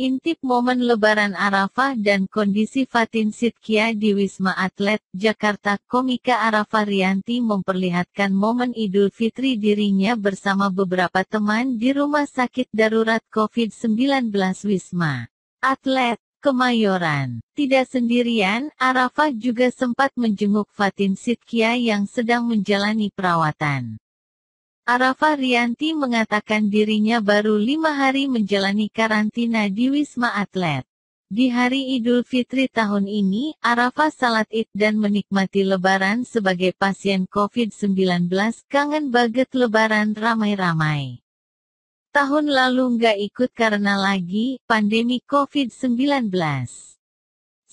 Intip momen Lebaran Arafah dan kondisi Fatin Sidkia di Wisma Atlet, Jakarta Komika Arafah Rianti memperlihatkan momen Idul Fitri dirinya bersama beberapa teman di Rumah Sakit Darurat COVID-19 Wisma Atlet, Kemayoran. Tidak sendirian, Arafah juga sempat menjenguk Fatin Sidkia yang sedang menjalani perawatan. Arafa Rianti mengatakan dirinya baru lima hari menjalani karantina di Wisma Atlet. Di hari Idul Fitri tahun ini, Arafah salat id dan menikmati lebaran sebagai pasien COVID-19 kangen baget lebaran ramai-ramai. Tahun lalu nggak ikut karena lagi pandemi COVID-19.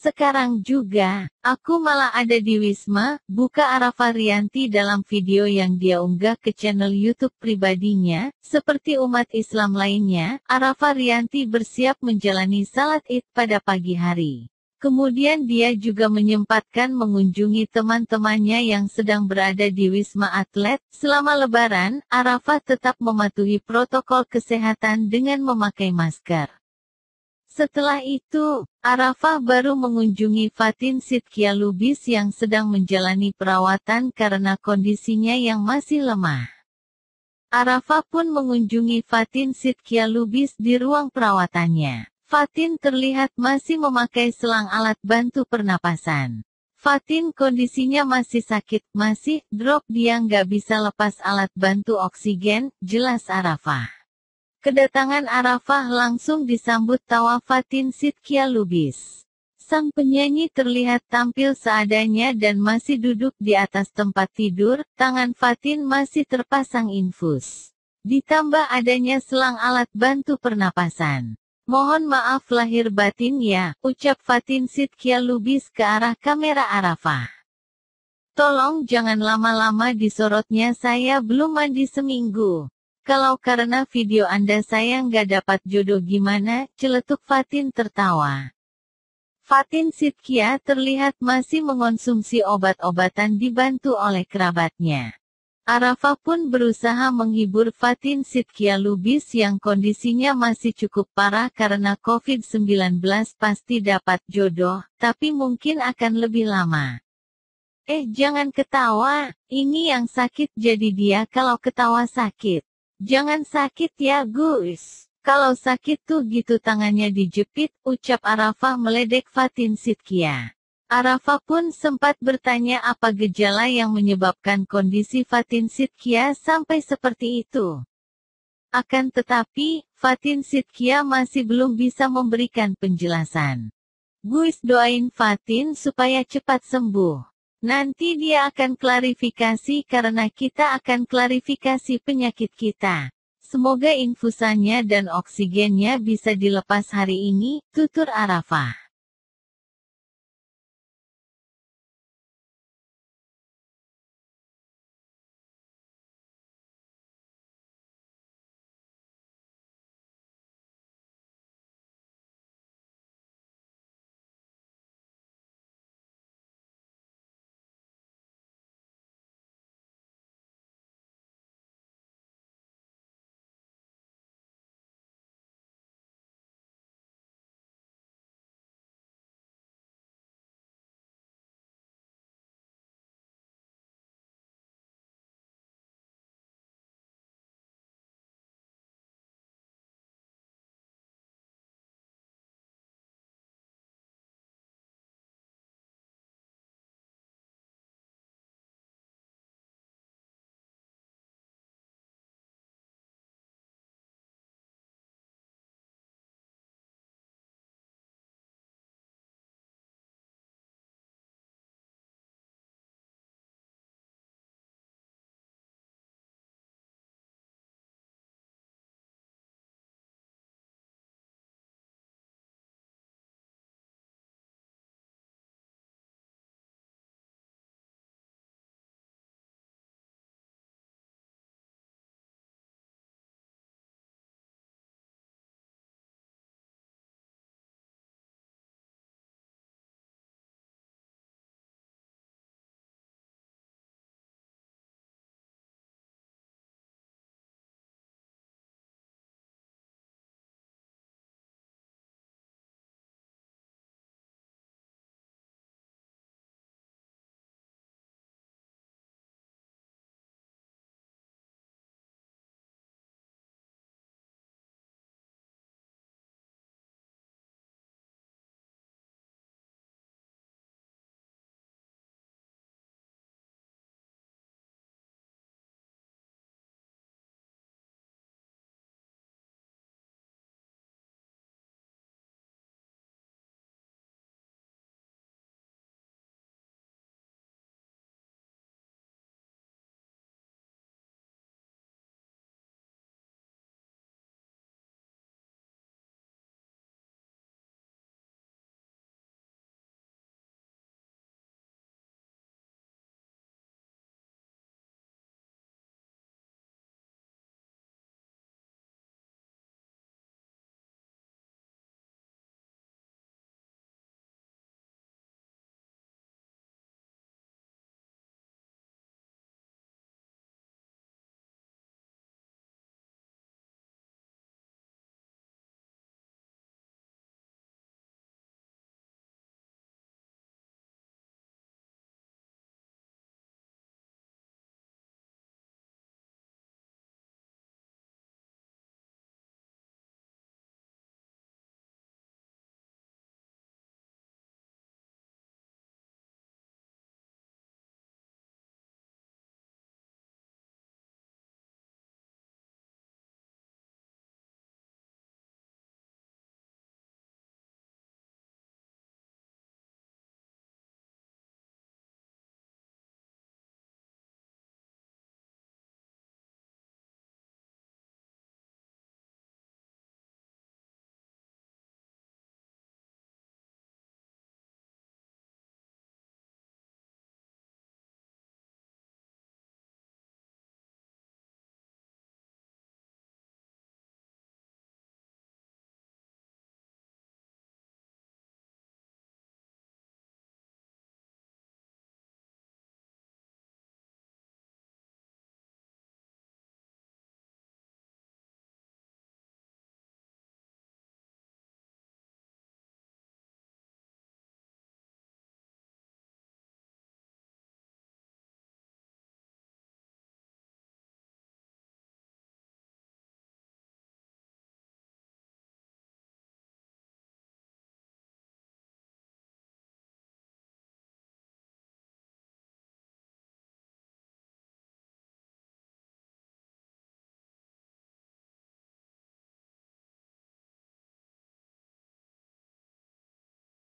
Sekarang juga, aku malah ada di Wisma, buka Arafa Rianti dalam video yang dia unggah ke channel YouTube pribadinya, seperti umat Islam lainnya, Arafa Rianti bersiap menjalani salat id pada pagi hari. Kemudian dia juga menyempatkan mengunjungi teman-temannya yang sedang berada di Wisma Atlet. Selama lebaran, Arafah tetap mematuhi protokol kesehatan dengan memakai masker. Setelah itu, Arafah baru mengunjungi Fatin Sidkia Lubis yang sedang menjalani perawatan karena kondisinya yang masih lemah. Arafah pun mengunjungi Fatin Sidkia Lubis di ruang perawatannya. Fatin terlihat masih memakai selang alat bantu pernapasan. Fatin kondisinya masih sakit, masih drop dia nggak bisa lepas alat bantu oksigen, jelas Arafah. Kedatangan Arafah langsung disambut tawa Fatin Sidkia Lubis. Sang penyanyi terlihat tampil seadanya dan masih duduk di atas tempat tidur, tangan Fatin masih terpasang infus. Ditambah adanya selang alat bantu pernapasan. Mohon maaf lahir batin ya, ucap Fatin Sidkia Lubis ke arah kamera Arafah. Tolong jangan lama-lama disorotnya saya belum mandi seminggu. Kalau karena video Anda saya nggak dapat jodoh gimana, celetuk Fatin tertawa. Fatin Sidkia terlihat masih mengonsumsi obat-obatan dibantu oleh kerabatnya. Arafah pun berusaha menghibur Fatin Sidkia Lubis yang kondisinya masih cukup parah karena COVID-19 pasti dapat jodoh, tapi mungkin akan lebih lama. Eh jangan ketawa, ini yang sakit jadi dia kalau ketawa sakit. Jangan sakit ya Gus. Kalau sakit tuh gitu tangannya dijepit, ucap Arafah meledek Fatin Sidkia. Arafah pun sempat bertanya apa gejala yang menyebabkan kondisi Fatin Sidkia sampai seperti itu. Akan tetapi, Fatin Sidkia masih belum bisa memberikan penjelasan. Guis doain Fatin supaya cepat sembuh. Nanti dia akan klarifikasi karena kita akan klarifikasi penyakit kita. Semoga infusannya dan oksigennya bisa dilepas hari ini, tutur Arafah.